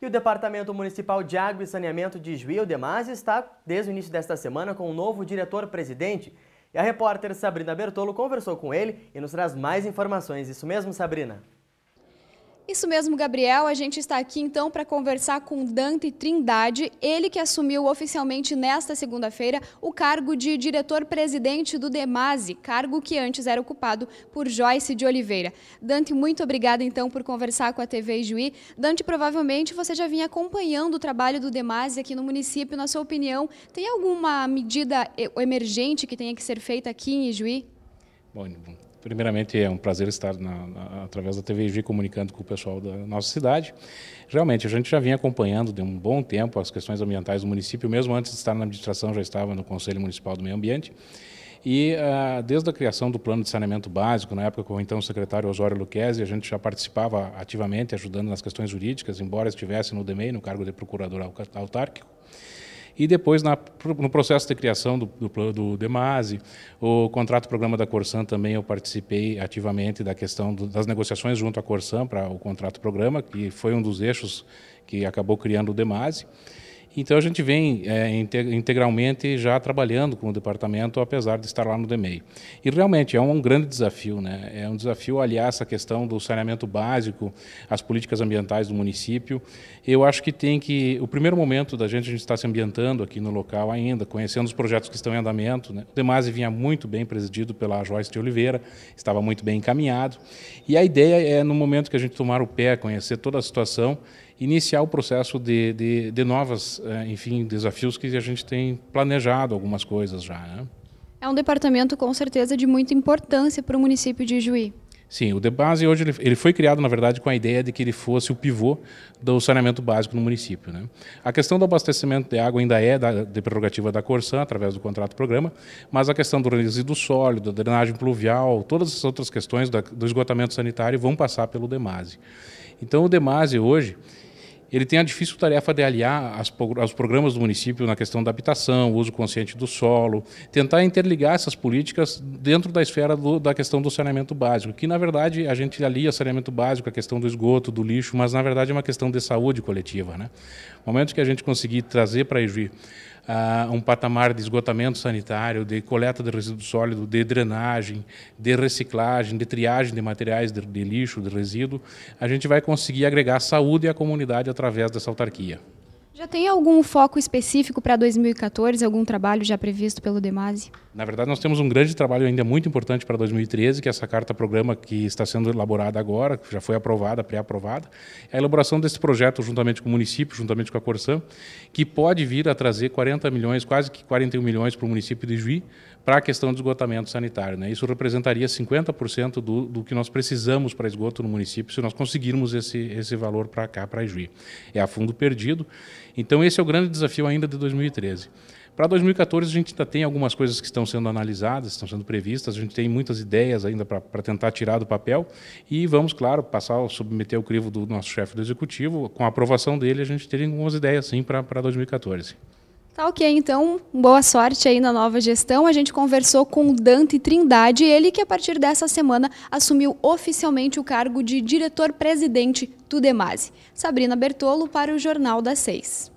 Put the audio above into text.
E o Departamento Municipal de Água e Saneamento de Juiz Demais está, desde o início desta semana, com o um novo diretor-presidente. E a repórter Sabrina Bertolo conversou com ele e nos traz mais informações. Isso mesmo, Sabrina? Isso mesmo, Gabriel. A gente está aqui então para conversar com Dante Trindade, ele que assumiu oficialmente nesta segunda-feira o cargo de diretor-presidente do DEMASE, cargo que antes era ocupado por Joyce de Oliveira. Dante, muito obrigada então por conversar com a TV Juí. Dante, provavelmente você já vinha acompanhando o trabalho do DEMASE aqui no município. Na sua opinião, tem alguma medida emergente que tenha que ser feita aqui em Ijuí? Bom, Primeiramente, é um prazer estar na, na, através da TVG comunicando com o pessoal da nossa cidade. Realmente, a gente já vinha acompanhando de um bom tempo as questões ambientais do município, mesmo antes de estar na administração, já estava no Conselho Municipal do Meio Ambiente. E ah, desde a criação do plano de saneamento básico, na época com então, o então secretário Osório Luquezzi, a gente já participava ativamente, ajudando nas questões jurídicas, embora estivesse no DEMEI, no cargo de procurador autárquico e depois na, no processo de criação do, do, do DEMASE, o contrato programa da Corsan também eu participei ativamente da questão do, das negociações junto à Corsan para o contrato programa, que foi um dos eixos que acabou criando o DEMASE. Então a gente vem é, integralmente já trabalhando com o departamento, apesar de estar lá no DEMEI. E realmente é um, um grande desafio, né? É um desafio aliar essa questão do saneamento básico, as políticas ambientais do município. Eu acho que tem que o primeiro momento da gente a gente está se ambientando aqui no local ainda, conhecendo os projetos que estão em andamento. Né? O Demase vinha muito bem presidido pela Joyce de Oliveira, estava muito bem encaminhado. E a ideia é no momento que a gente tomar o pé, conhecer toda a situação iniciar o processo de, de, de novas, eh, enfim, desafios que a gente tem planejado algumas coisas já. Né? É um departamento com certeza de muita importância para o município de Juí. Sim, o DEBASE hoje ele, foi criado, na verdade, com a ideia de que ele fosse o pivô do saneamento básico no município. Né? A questão do abastecimento de água ainda é da, de prerrogativa da Corsan, através do contrato-programa, mas a questão do resíduo sólido, da drenagem pluvial, todas as outras questões da, do esgotamento sanitário vão passar pelo DEMASE. Então, o DEMASE hoje ele tem a difícil tarefa de aliar as, os programas do município na questão da habitação, uso consciente do solo, tentar interligar essas políticas dentro da esfera do, da questão do saneamento básico, que na verdade a gente alia saneamento básico, a questão do esgoto, do lixo, mas na verdade é uma questão de saúde coletiva. Né? No momento que a gente conseguir trazer para a uh, um patamar de esgotamento sanitário, de coleta de resíduo sólido, de drenagem, de reciclagem, de triagem de materiais de, de lixo, de resíduo, a gente vai conseguir agregar saúde à comunidade através dessa autarquia. Já tem algum foco específico para 2014, algum trabalho já previsto pelo Demase? Na verdade, nós temos um grande trabalho ainda muito importante para 2013, que é essa carta-programa que está sendo elaborada agora, que já foi aprovada, pré-aprovada, é a elaboração desse projeto juntamente com o município, juntamente com a Corsã, que pode vir a trazer 40 milhões, quase que 41 milhões para o município de Juí, para a questão do esgotamento sanitário. Né? Isso representaria 50% do, do que nós precisamos para esgoto no município, se nós conseguirmos esse, esse valor para cá, para Juí. É a fundo perdido. Então esse é o grande desafio ainda de 2013. Para 2014 a gente ainda tem algumas coisas que estão sendo analisadas, estão sendo previstas, a gente tem muitas ideias ainda para tentar tirar do papel e vamos, claro, passar, submeter o crivo do nosso chefe do executivo, com a aprovação dele a gente tem algumas ideias sim para 2014. Tá ok, então, boa sorte aí na nova gestão. A gente conversou com Dante Trindade, ele que a partir dessa semana assumiu oficialmente o cargo de diretor-presidente do Demase. Sabrina Bertolo para o Jornal das Seis.